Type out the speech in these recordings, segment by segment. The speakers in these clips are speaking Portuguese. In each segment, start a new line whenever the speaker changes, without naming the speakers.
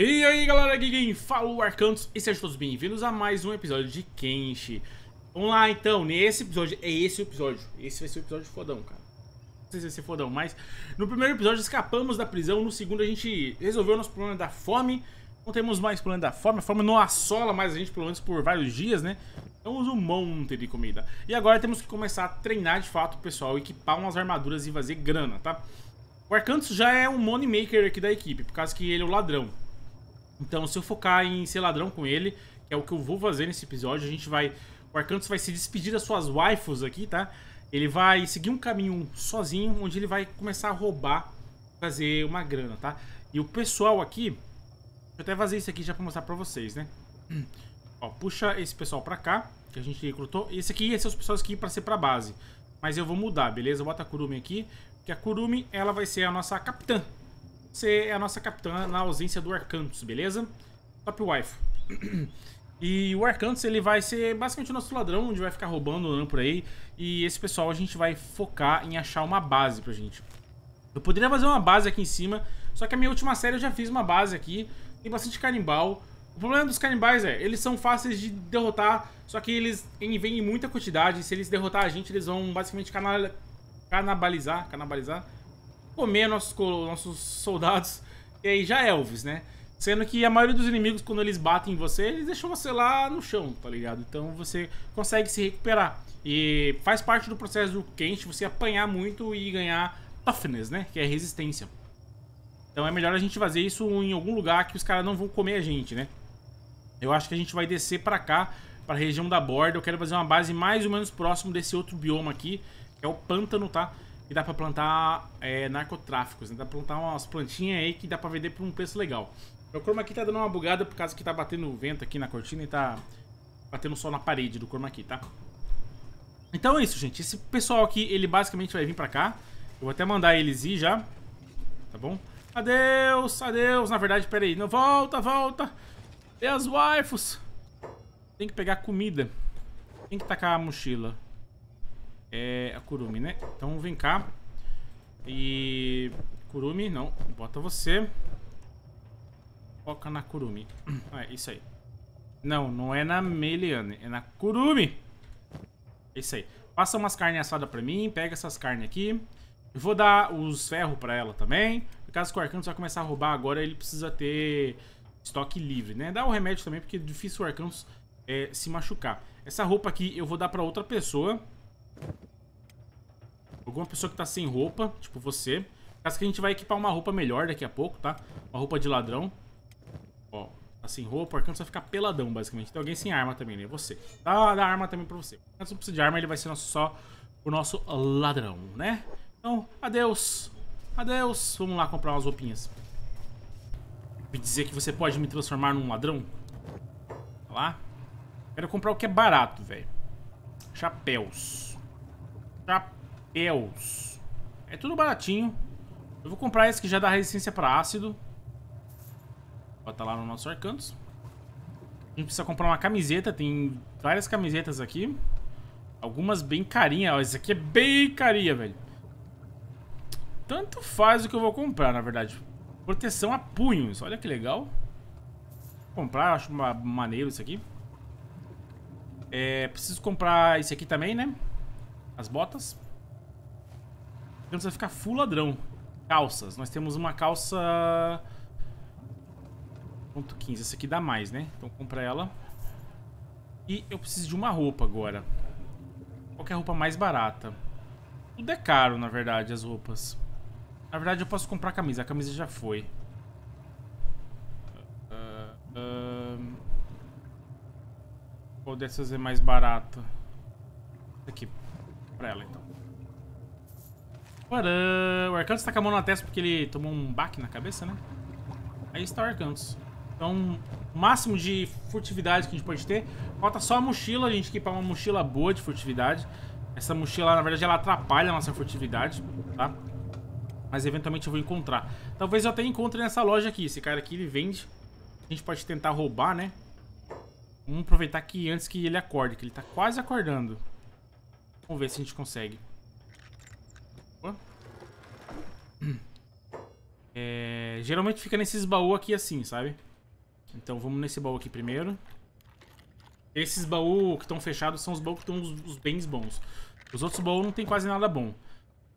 E aí galera, aqui quem fala é o Arcantos e sejam todos bem-vindos a mais um episódio de Kenshi Vamos lá então, nesse episódio, é esse o episódio, esse vai ser o episódio fodão, cara Não sei se vai ser fodão, mas no primeiro episódio escapamos da prisão, no segundo a gente resolveu o nosso problema da fome Não temos mais problema da fome, a fome não assola mais a gente pelo menos por vários dias, né Temos um monte de comida E agora temos que começar a treinar de fato o pessoal, equipar umas armaduras e fazer grana, tá? O Arcantos já é um moneymaker aqui da equipe, por causa que ele é o ladrão então, se eu focar em ser ladrão com ele, que é o que eu vou fazer nesse episódio, a gente vai... O Arcantus vai se despedir das suas waifus aqui, tá? Ele vai seguir um caminho sozinho, onde ele vai começar a roubar, fazer uma grana, tá? E o pessoal aqui... Deixa eu até fazer isso aqui já pra mostrar pra vocês, né? Ó, puxa esse pessoal pra cá, que a gente recrutou. Esse aqui ia ser os pessoal aqui pra ser pra base. Mas eu vou mudar, beleza? Bota a Kurumi aqui, porque a Kurumi, ela vai ser a nossa capitã, você é a nossa capitã na ausência do Arcantus, beleza? Top Wife. E o Arcantus, ele vai ser basicamente o nosso ladrão, onde vai ficar roubando, por aí. E esse pessoal, a gente vai focar em achar uma base pra gente. Eu poderia fazer uma base aqui em cima, só que a minha última série eu já fiz uma base aqui. Tem bastante canibal. O problema dos canibais é, eles são fáceis de derrotar, só que eles vêm em muita quantidade. Se eles derrotar a gente, eles vão basicamente canal... canabalizar, canabalizar comer nossos, nossos soldados. E aí já é Elves né? Sendo que a maioria dos inimigos, quando eles batem em você, eles deixam você lá no chão, tá ligado? Então você consegue se recuperar. E faz parte do processo do você apanhar muito e ganhar toughness, né? Que é resistência. Então é melhor a gente fazer isso em algum lugar que os caras não vão comer a gente, né? Eu acho que a gente vai descer pra cá, pra região da borda. Eu quero fazer uma base mais ou menos próximo desse outro bioma aqui, que é o pântano, tá? e dá pra plantar é, narcotráficos, né? Dá pra plantar umas plantinhas aí que dá pra vender por um preço legal. O chroma aqui tá dando uma bugada por causa que tá batendo vento aqui na cortina e tá batendo sol na parede do chroma aqui, tá? Então é isso, gente. Esse pessoal aqui, ele basicamente vai vir pra cá. Eu vou até mandar eles ir já, tá bom? Adeus, adeus. Na verdade, pera aí. Não, volta, volta. Tem as waifus? Tem que pegar comida. Tem que tacar a mochila é a Kurumi, né? Então vem cá. E... Kurumi, não. Bota você. Foca na Kurumi. é isso aí. Não, não é na Meliane. É na Kurumi. É isso aí. Passa umas carnes assadas pra mim. Pega essas carnes aqui. Eu vou dar os ferros pra ela também. Caso o Arcanus vai começar a roubar agora, ele precisa ter estoque livre, né? Dá o remédio também, porque é difícil o Arcanus é, se machucar. Essa roupa aqui eu vou dar pra outra pessoa. Alguma pessoa que tá sem roupa, tipo você. Caso que a gente vai equipar uma roupa melhor daqui a pouco, tá? Uma roupa de ladrão. Ó, tá sem roupa, o Arcanus vai ficar peladão, basicamente. Tem alguém sem arma também, né? Você. Dá, dá arma também pra você. O Arcanus não precisa de arma, ele vai ser nosso, só o nosso ladrão, né? Então, adeus. Adeus. Vamos lá comprar umas roupinhas. Me dizer que você pode me transformar num ladrão? Tá lá. Quero comprar o que é barato, velho. Chapéus chapéus. É tudo baratinho. Eu vou comprar esse que já dá resistência para ácido. Bota lá no nosso arcantos. A gente precisa comprar uma camiseta, tem várias camisetas aqui. Algumas bem carinha, ó, essa aqui é bem carinha, velho. Tanto faz o que eu vou comprar, na verdade. Proteção a punhos, olha que legal. Vou comprar, acho maneiro isso aqui. É, preciso comprar esse aqui também, né? As botas. Então vai ficar full ladrão. Calças. Nós temos uma calça... Ponto 15. Essa aqui dá mais, né? Então compra ela. E eu preciso de uma roupa agora. Qual é a roupa mais barata? Tudo é caro, na verdade, as roupas. Na verdade, eu posso comprar a camisa. A camisa já foi. Uh, uh, qual dessas é mais barata? Aqui pra ela, então. O Arcantus tá com a mão na testa porque ele tomou um baque na cabeça, né? Aí está o Arcantus. Então, o máximo de furtividade que a gente pode ter. Falta só a mochila, a gente equipar uma mochila boa de furtividade. Essa mochila, na verdade, ela atrapalha a nossa furtividade, tá? Mas eventualmente eu vou encontrar. Talvez eu até encontre nessa loja aqui. Esse cara aqui, ele vende. A gente pode tentar roubar, né? Vamos aproveitar que antes que ele acorde, que ele tá quase acordando. Vamos ver se a gente consegue. É, geralmente fica nesses baús aqui assim, sabe? Então vamos nesse baú aqui primeiro. Esses baús que estão fechados são os baús que estão os, os, bens bons. Os outros baús não tem quase nada bom.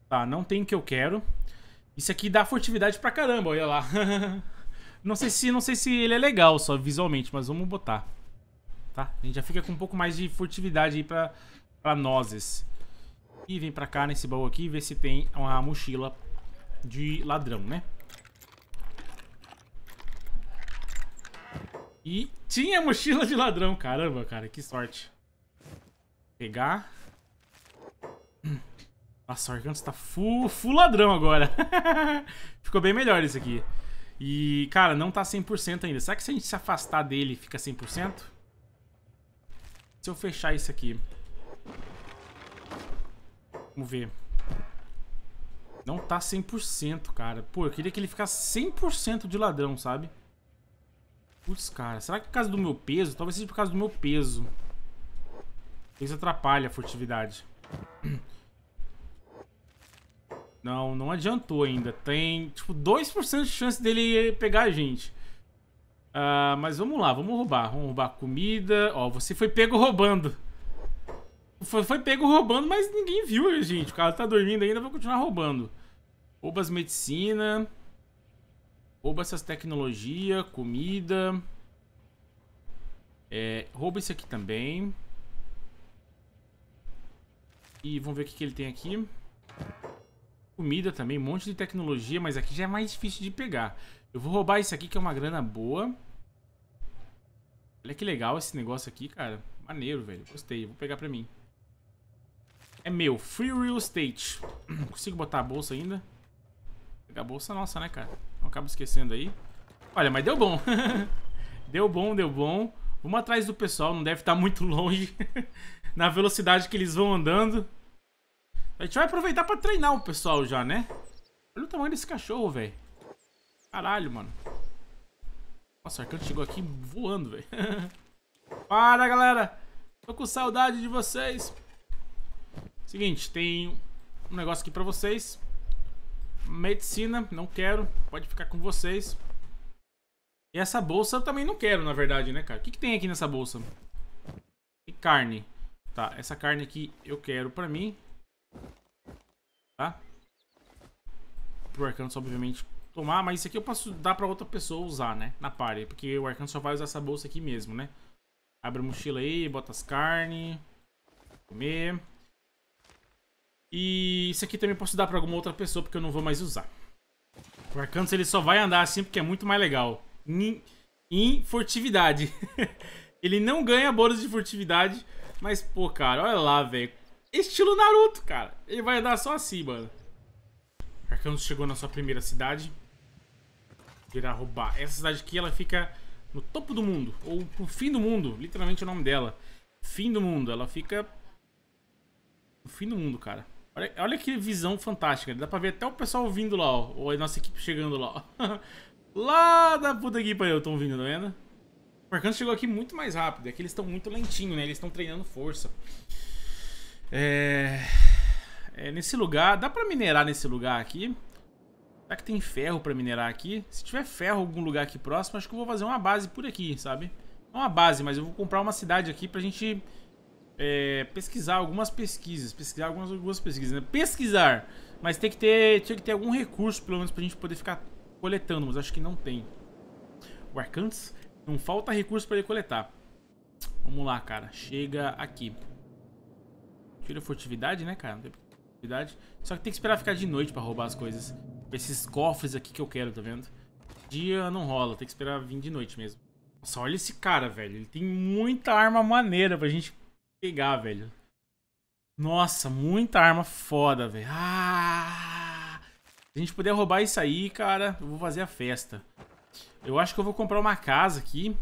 Tá, não tem o que eu quero. Isso aqui dá furtividade pra caramba, olha lá. não, sei se, não sei se ele é legal só visualmente, mas vamos botar. Tá? A gente já fica com um pouco mais de furtividade aí pra para nozes. E vem pra cá nesse baú aqui e ver se tem uma mochila de ladrão, né? E tinha mochila de ladrão, caramba, cara, que sorte. Pegar. Nossa, o Arcantos tá full, full ladrão agora. Ficou bem melhor isso aqui. E, cara, não tá 100% ainda. Será que se a gente se afastar dele, fica 100%? Se eu fechar isso aqui... Vamos ver. Não tá 100%, cara. Pô, eu queria que ele ficasse 100% de ladrão, sabe? Putz, cara. Será que por causa do meu peso? Talvez seja por causa do meu peso. Isso atrapalha a furtividade. Não, não adiantou ainda. Tem, tipo, 2% de chance dele pegar a gente. Uh, mas vamos lá, vamos roubar. Vamos roubar comida. Ó, você foi pego roubando. Foi, foi, pego roubando, mas ninguém viu, gente. O cara tá dormindo ainda, vai continuar roubando. Rouba as medicina. Rouba essas tecnologia, comida. É, rouba isso aqui também. E vamos ver o que, que ele tem aqui. Comida também, um monte de tecnologia, mas aqui já é mais difícil de pegar. Eu vou roubar isso aqui, que é uma grana boa. Olha que legal esse negócio aqui, cara. Maneiro, velho. Gostei. Vou pegar pra mim. É meu, Free Real Estate. Consigo botar a bolsa ainda? Vou pegar a bolsa é nossa, né, cara? Não acabo esquecendo aí. Olha, mas deu bom. deu bom, deu bom. Vamos atrás do pessoal, não deve estar tá muito longe. Na velocidade que eles vão andando. A gente vai aproveitar pra treinar o pessoal já, né? Olha o tamanho desse cachorro, velho. Caralho, mano. Nossa, o Arcano chegou aqui voando, velho. Para, galera. Tô com saudade de vocês. Seguinte, tem um negócio aqui pra vocês. Medicina, não quero. Pode ficar com vocês. E essa bolsa eu também não quero, na verdade, né, cara? O que, que tem aqui nessa bolsa? E carne. Tá, essa carne aqui eu quero pra mim. Tá? Pro Arcanus, obviamente, tomar. Mas isso aqui eu posso dar pra outra pessoa usar, né? Na party. Porque o Arcanus só vai usar essa bolsa aqui mesmo, né? Abre a mochila aí, bota as carnes. Comer. E isso aqui também posso dar pra alguma outra pessoa, porque eu não vou mais usar. O Arcanus ele só vai andar assim, porque é muito mais legal. Em, em furtividade. ele não ganha bônus de furtividade, mas, pô, cara, olha lá, velho. Estilo Naruto, cara. Ele vai andar só assim, mano. Arcanus chegou na sua primeira cidade. Irá roubar. Essa cidade aqui, ela fica no topo do mundo. Ou no fim do mundo, literalmente é o nome dela. Fim do mundo. Ela fica... No fim do mundo, cara. Olha, olha que visão fantástica. Dá pra ver até o pessoal vindo lá, ó. Ou a nossa equipe chegando lá, ó. lá da puta que pariu, estão vindo, tá vendo? O Marcano chegou aqui muito mais rápido. É que eles estão muito lentinho, né? Eles estão treinando força. É... é... Nesse lugar... Dá pra minerar nesse lugar aqui? Será que tem ferro pra minerar aqui? Se tiver ferro em algum lugar aqui próximo, acho que eu vou fazer uma base por aqui, sabe? Não uma base, mas eu vou comprar uma cidade aqui pra gente é, pesquisar algumas pesquisas, pesquisar algumas, algumas pesquisas, né? Pesquisar, mas tem que ter, tinha que ter algum recurso, pelo menos, pra gente poder ficar coletando, mas acho que não tem. O Arcantes, não falta recurso pra ele coletar. Vamos lá, cara, chega aqui. Tira furtividade, né, cara? furtividade. Só que tem que esperar ficar de noite pra roubar as coisas. Esses cofres aqui que eu quero, tá vendo? Dia não rola, tem que esperar vir de noite mesmo. Nossa, olha esse cara, velho. Ele tem muita arma maneira pra gente pegar, velho. Nossa, muita arma foda, velho. Ah! Se a gente puder roubar isso aí, cara, eu vou fazer a festa. Eu acho que eu vou comprar uma casa aqui.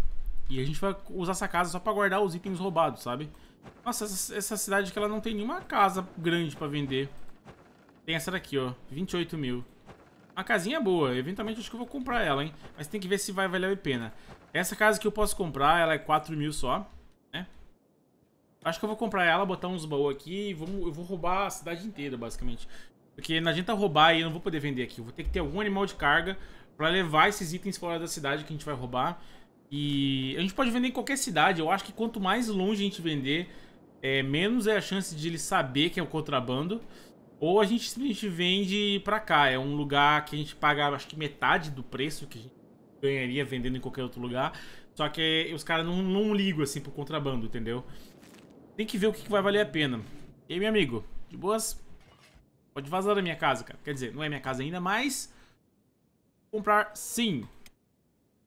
E a gente vai usar essa casa só pra guardar os itens roubados, sabe? Nossa, essa, essa cidade que ela não tem nenhuma casa grande pra vender. Tem essa daqui, ó. 28 mil. Uma casinha boa. Eventualmente acho que eu vou comprar ela, hein? Mas tem que ver se vai valer a pena. Essa casa que eu posso comprar, ela é 4 mil só. Acho que eu vou comprar ela, botar uns baús aqui e vou eu vou roubar a cidade inteira, basicamente. Porque não adianta roubar e eu não vou poder vender aqui. Eu vou ter que ter algum animal de carga pra levar esses itens fora da cidade que a gente vai roubar. E a gente pode vender em qualquer cidade. Eu acho que quanto mais longe a gente vender, é, menos é a chance de ele saber que é o um contrabando. Ou a gente simplesmente vende pra cá. É um lugar que a gente paga, acho que metade do preço que a gente ganharia vendendo em qualquer outro lugar. Só que os caras não, não ligam, assim, pro contrabando, entendeu? Tem que ver o que vai valer a pena. E aí, meu amigo? De boas? Pode vazar da minha casa, cara. Quer dizer, não é minha casa ainda, mas... Comprar, sim.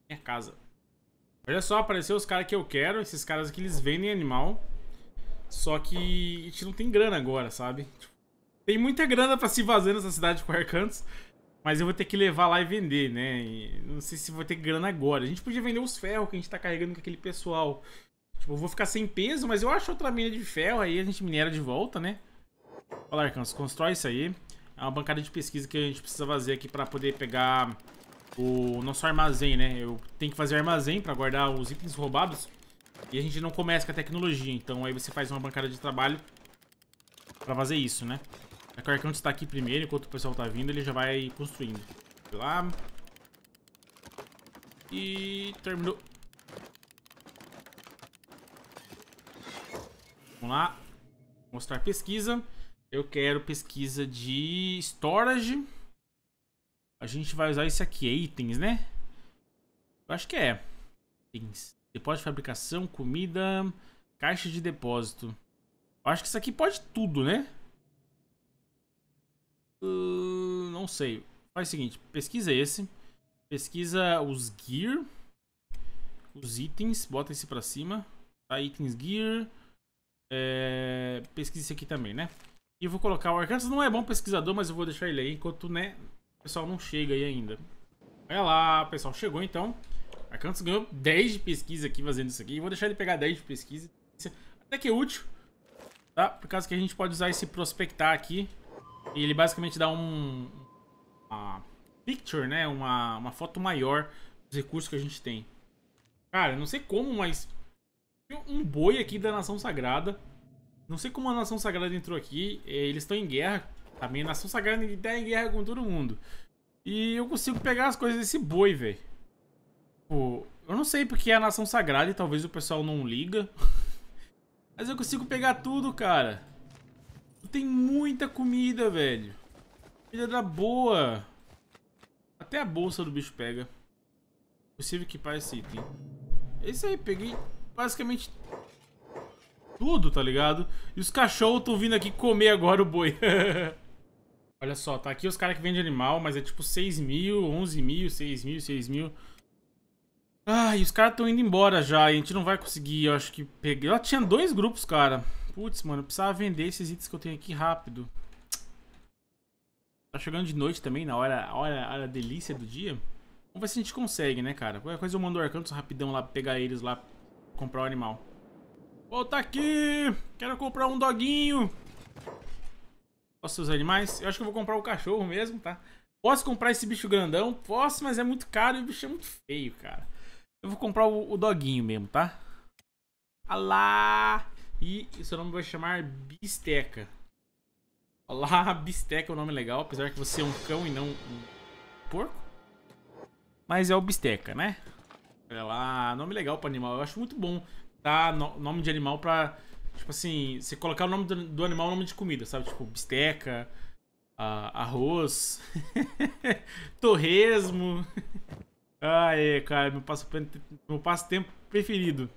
Minha casa. Olha só, apareceu os caras que eu quero. Esses caras aqui, eles vendem animal. Só que a gente não tem grana agora, sabe? Tipo, tem muita grana pra se vazar nessa cidade com Arcantos. Mas eu vou ter que levar lá e vender, né? E não sei se vou ter grana agora. A gente podia vender os ferros que a gente tá carregando com aquele pessoal. Tipo, eu vou ficar sem peso, mas eu acho outra mina de ferro, aí a gente minera de volta, né? Olha, Arcanço, constrói isso aí. É uma bancada de pesquisa que a gente precisa fazer aqui pra poder pegar o nosso armazém, né? Eu tenho que fazer armazém pra guardar os itens roubados. E a gente não começa com a tecnologia, então aí você faz uma bancada de trabalho pra fazer isso, né? A Carcão está aqui primeiro, enquanto o pessoal tá vindo, ele já vai construindo. Lá. E terminou. Vamos lá. Mostrar pesquisa. Eu quero pesquisa de storage. A gente vai usar isso aqui, é itens, né? Eu acho que é. Itens. Depósito de fabricação, comida, caixa de depósito. Eu acho que isso aqui pode tudo, né? Uh, não sei. Faz o seguinte, pesquisa esse. Pesquisa os gear. Os itens, bota esse pra cima. Tá, itens gear. É, pesquisa isso aqui também, né? E vou colocar o Arcanças não é bom pesquisador, mas eu vou deixar ele aí enquanto, né, o pessoal não chega aí ainda. Olha lá, pessoal chegou então. Arcanças ganhou 10 de pesquisa aqui fazendo isso aqui. vou deixar ele pegar 10 de pesquisa. Até que é útil, tá? Por causa que a gente pode usar esse prospectar aqui. E ele basicamente dá um... Uma picture, né? Uma, uma foto maior dos recursos que a gente tem. Cara, não sei como, mas um boi aqui da Nação Sagrada. Não sei como a Nação Sagrada entrou aqui. É, eles estão em guerra. A minha Nação Sagrada está em guerra com todo mundo. E eu consigo pegar as coisas desse boi, velho. Tipo, eu não sei porque é a Nação Sagrada e talvez o pessoal não liga. Mas eu consigo pegar tudo, cara. Tem muita comida, velho. Comida da boa. Até a bolsa do bicho pega. Possível equipar esse item. É isso aí, peguei basicamente tudo, tá ligado? E os cachorros estão vindo aqui comer agora o boi. Olha só, tá aqui os caras que vendem animal, mas é tipo 6 mil, 11 mil, 6 mil, 6 mil. ai os caras estão indo embora já, a gente não vai conseguir, eu acho que peguei... eu tinha dois grupos, cara. Putz, mano, eu precisava vender esses itens que eu tenho aqui rápido. Tá chegando de noite também, na hora, hora, hora delícia do dia. Vamos ver se a gente consegue, né, cara? Qualquer coisa eu mando o Arcantos rapidão lá, pegar eles lá, Comprar um animal. Volta aqui! Quero comprar um doguinho. Posso usar animais? Eu acho que eu vou comprar o um cachorro mesmo, tá? Posso comprar esse bicho grandão? Posso, mas é muito caro e o bicho é muito feio, cara. Eu vou comprar o, o doguinho mesmo, tá? Alá! E seu nome vai chamar Bisteca. Olá, Bisteca é um nome legal, apesar que você é um cão e não um porco. Mas é o Bisteca, né? Olha é nome legal para animal. Eu acho muito bom dar no, nome de animal para, Tipo assim, você colocar o nome do, do animal no nome de comida, sabe? Tipo, bisteca, uh, arroz, torresmo. Aê, cara, meu passatempo meu passo -tempo preferido.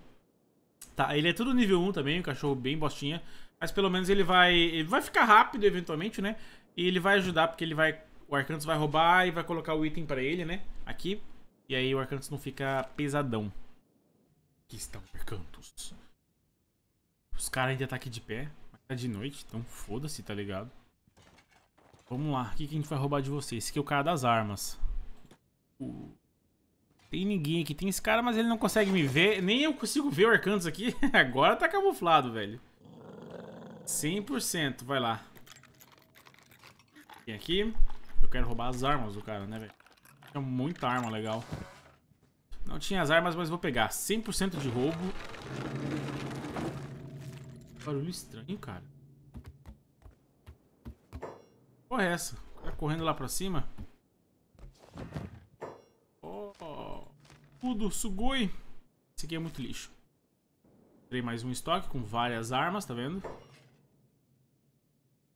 Tá, ele é tudo nível 1 também, um cachorro bem bostinha. Mas pelo menos ele vai. Ele vai ficar rápido eventualmente, né? E ele vai ajudar, porque ele vai. O Arcantos vai roubar e vai colocar o item para ele, né? Aqui. E aí o Arcantus não fica pesadão. Aqui estão Arcantus. Os caras ainda tá aqui de pé. Mas tá de noite, então foda-se, tá ligado? Vamos lá, o que, que a gente vai roubar de vocês? Esse aqui é o cara das armas. Tem ninguém aqui. Tem esse cara, mas ele não consegue me ver. Nem eu consigo ver o Arcantus aqui. Agora tá camuflado, velho. 100%. Vai lá. Tem aqui. Eu quero roubar as armas do cara, né, velho? Tinha muita arma legal. Não tinha as armas, mas vou pegar. 100% de roubo. Barulho estranho, cara. Porra é essa? Tá correndo lá pra cima? Oh, tudo, sugoi. Esse aqui é muito lixo. Tirei mais um estoque com várias armas, tá vendo?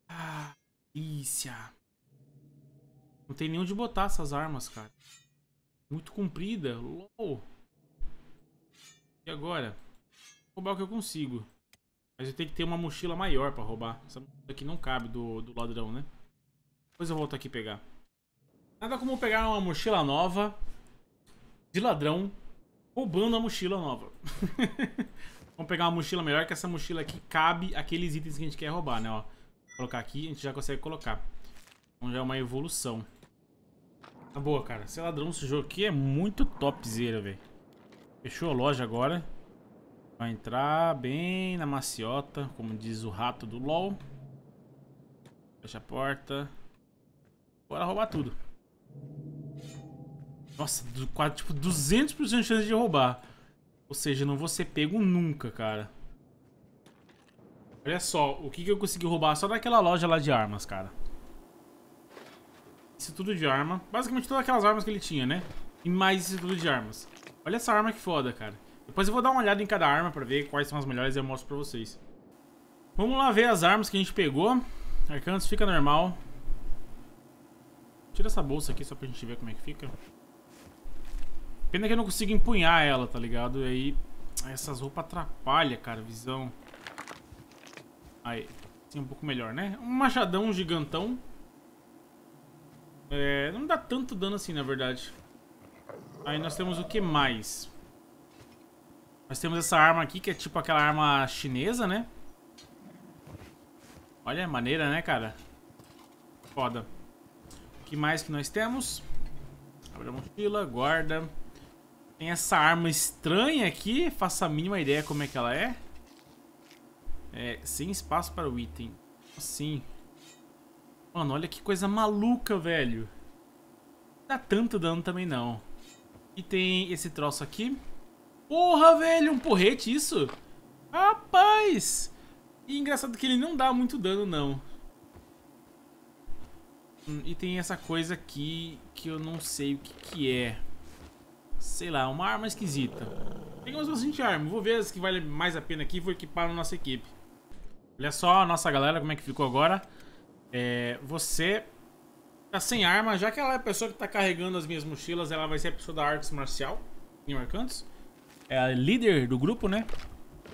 Ah, delícia. Não tem nem onde botar essas armas, cara. Muito comprida. LOL. E agora? Vou roubar o que eu consigo. Mas eu tenho que ter uma mochila maior pra roubar. Essa mochila aqui não cabe do, do ladrão, né? Depois eu volto aqui pegar. Nada como pegar uma mochila nova de ladrão roubando a mochila nova. Vamos pegar uma mochila melhor, que essa mochila aqui cabe aqueles itens que a gente quer roubar, né? Ó, colocar aqui, a gente já consegue colocar. Então já é uma evolução tá boa, cara. Ser ladrão esse jogo aqui é muito topzera, velho. Fechou a loja agora. Vai entrar bem na maciota, como diz o rato do LOL. Fecha a porta. Bora roubar tudo. Nossa, do, quase, tipo, 200% de chance de roubar. Ou seja, não vou ser pego nunca, cara. Olha só, o que, que eu consegui roubar só daquela loja lá de armas, cara. Instituto de arma. Basicamente todas aquelas armas que ele tinha, né? E mais instituto de armas. Olha essa arma que foda, cara. Depois eu vou dar uma olhada em cada arma pra ver quais são as melhores e eu mostro pra vocês. Vamos lá ver as armas que a gente pegou. Arcanos fica normal. Tira essa bolsa aqui só pra gente ver como é que fica. Pena que eu não consigo empunhar ela, tá ligado? E aí, essas roupas atrapalham, cara, visão. Aí, assim um pouco melhor, né? Um machadão gigantão. É, não dá tanto dano assim, na verdade. Aí nós temos o que mais? Nós temos essa arma aqui, que é tipo aquela arma chinesa, né? Olha, maneira, né, cara? Foda. O que mais que nós temos? Abre a mochila, guarda. Tem essa arma estranha aqui. Faça a mínima ideia como é que ela é. É, sem espaço para o item. Assim. Mano, olha que coisa maluca, velho. Não Dá tanto dano também não. E tem esse troço aqui. Porra, velho, um porrete isso? Rapaz! E engraçado que ele não dá muito dano, não. Hum, e tem essa coisa aqui que eu não sei o que, que é. Sei lá, uma arma esquisita. Pegamos bastante arma. Vou ver as que vale mais a pena aqui e vou equipar na nossa equipe. Olha só a nossa galera, como é que ficou agora. É, você tá sem arma, já que ela é a pessoa que tá carregando as minhas mochilas, ela vai ser a pessoa da artes marcial em Marcantos. É a líder do grupo, né?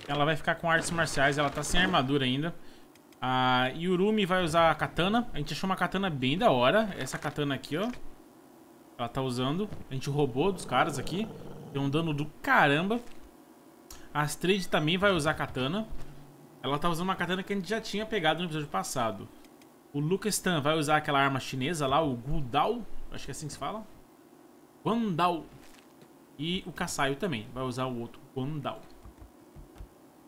Ela vai ficar com artes marciais, ela tá sem armadura ainda. A Yurumi vai usar a katana. A gente achou uma katana bem da hora. Essa katana aqui, ó. Ela tá usando. A gente roubou dos caras aqui. Deu um dano do caramba. A Astrid também vai usar a katana. Ela tá usando uma katana que a gente já tinha pegado no episódio passado. O Lucas Tan vai usar aquela arma chinesa lá, o Gudao, acho que é assim que se fala. Guandao. E o Kassaio também, vai usar o outro, Guandao.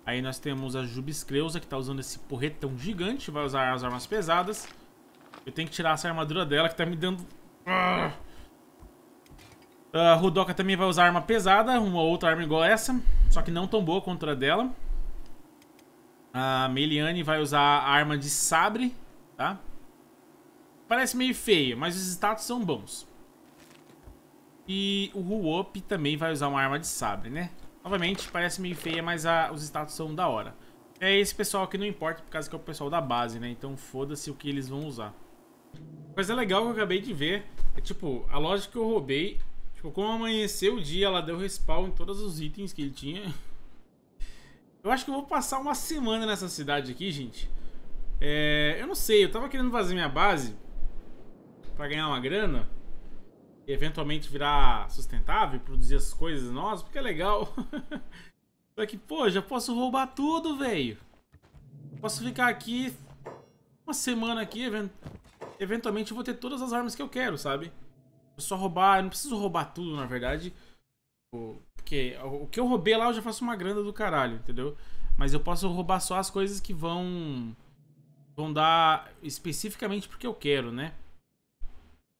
Aí nós temos a Jubiscreusa, que tá usando esse porretão gigante, vai usar as armas pesadas. Eu tenho que tirar essa armadura dela, que tá me dando... Ah. A Rudoka também vai usar arma pesada, uma outra arma igual essa, só que não tão boa contra dela. A Meliane vai usar a arma de sabre, tá? Parece meio feio, mas os status são bons. E o Ruop também vai usar uma arma de sabre, né? Novamente, parece meio feia, mas a, os status são da hora. É esse pessoal aqui não importa, por causa que é o pessoal da base, né? Então foda-se o que eles vão usar. Coisa legal que eu acabei de ver é, tipo, a loja que eu roubei... Tipo, como amanheceu o dia, ela deu respawn em todos os itens que ele tinha. Eu acho que eu vou passar uma semana nessa cidade aqui, gente. É, eu não sei, eu tava querendo fazer minha base para ganhar uma grana e eventualmente virar sustentável, produzir as coisas nossas, porque é legal. Só que, pô, já posso roubar tudo, velho. Posso ficar aqui uma semana aqui, event eventualmente eu vou ter todas as armas que eu quero, sabe? É só roubar, eu não preciso roubar tudo, na verdade. Porque o que eu roubei lá eu já faço uma grana do caralho, entendeu? Mas eu posso roubar só as coisas que vão vão dar especificamente porque eu quero, né?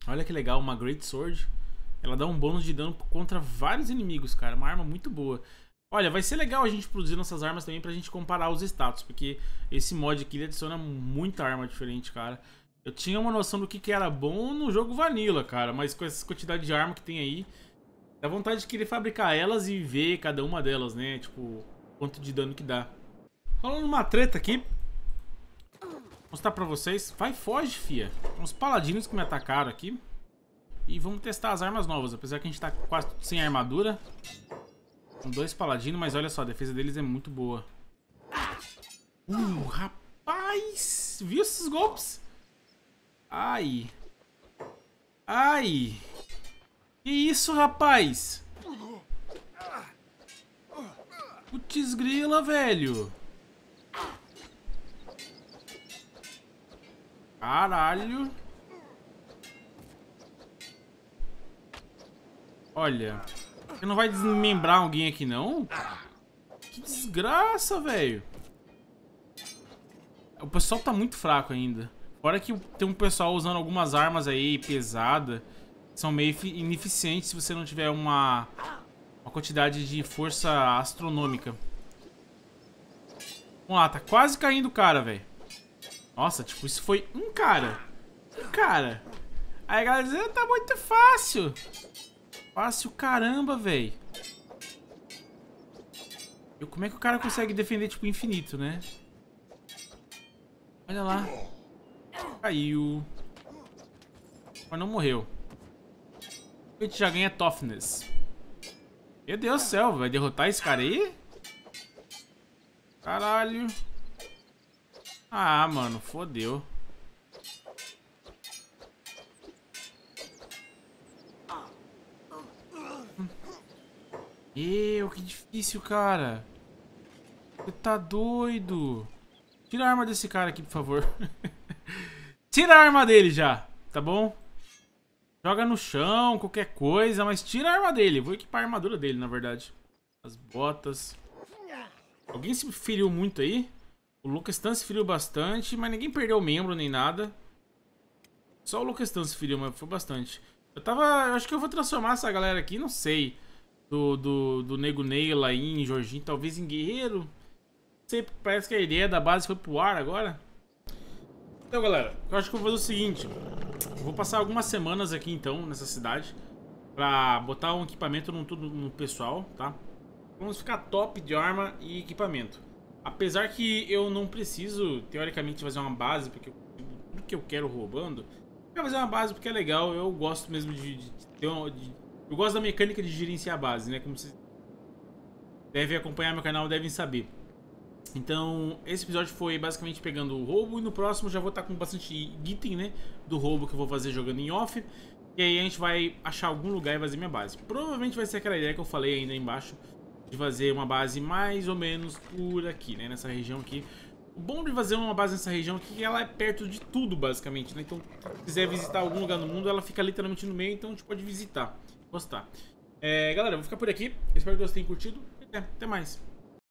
Olha que legal, uma Great Sword. Ela dá um bônus de dano contra vários inimigos, cara. Uma arma muito boa. Olha, vai ser legal a gente produzir nossas armas também pra gente comparar os status, porque esse mod aqui ele adiciona muita arma diferente, cara. Eu tinha uma noção do que, que era bom no jogo Vanilla, cara, mas com essa quantidade de arma que tem aí, dá vontade de querer fabricar elas e ver cada uma delas, né? Tipo, quanto de dano que dá. Falando uma treta aqui, mostrar pra vocês. Vai, foge, fia. Uns paladinos que me atacaram aqui. E vamos testar as armas novas, apesar que a gente tá quase sem armadura. São dois paladinos, mas olha só, a defesa deles é muito boa. Uh, rapaz! Viu esses golpes? Ai. Ai. Que isso, rapaz? Putz grila, velho. Caralho. Olha. Você não vai desmembrar alguém aqui, não? Que desgraça, velho. O pessoal tá muito fraco ainda. Fora que tem um pessoal usando algumas armas aí pesada. São meio ineficientes se você não tiver uma, uma quantidade de força astronômica. Vamos lá, tá quase caindo o cara, velho. Nossa, tipo, isso foi um cara. Um cara. Aí a galera diz, ah, tá muito fácil. Fácil caramba, velho. E como é que o cara consegue defender, tipo, infinito, né? Olha lá. Caiu. Mas não morreu. A gente já ganha toughness. Meu Deus do céu, vai derrotar esse cara aí? Caralho. Ah, mano, fodeu. Eu, que difícil, cara. Você tá doido. Tira a arma desse cara aqui, por favor. tira a arma dele já, tá bom? Joga no chão, qualquer coisa, mas tira a arma dele. Vou equipar a armadura dele, na verdade. As botas. Alguém se feriu muito aí? O Lucas Tan se feriu bastante, mas ninguém perdeu membro nem nada. Só o Lucas Tan se feriu, mas foi bastante. Eu tava... Eu acho que eu vou transformar essa galera aqui, não sei. Do, do, do Nego Ney, em Jorginho, talvez em Guerreiro. Não sei, parece que a ideia da base foi pro ar agora. Então, galera, eu acho que eu vou fazer o seguinte. Vou passar algumas semanas aqui, então, nessa cidade. Pra botar um equipamento no pessoal, tá? Vamos ficar top de arma e equipamento. Apesar que eu não preciso, teoricamente, fazer uma base, porque o que eu quero roubando, eu quero fazer uma base porque é legal, eu gosto mesmo de, de, uma, de Eu gosto da mecânica de gerenciar a base, né? Como vocês devem acompanhar meu canal, devem saber. Então, esse episódio foi basicamente pegando o roubo e no próximo já vou estar tá com bastante item, né, do roubo que eu vou fazer jogando em off. E aí a gente vai achar algum lugar e fazer minha base. Provavelmente vai ser aquela ideia que eu falei ainda embaixo de fazer uma base mais ou menos por aqui, né? Nessa região aqui. O bom de fazer uma base nessa região aqui é que ela é perto de tudo, basicamente, né? Então, se quiser visitar algum lugar no mundo, ela fica literalmente no meio, então a gente pode visitar. Gostar. É, galera, vou ficar por aqui. Espero que vocês tenham curtido. até mais.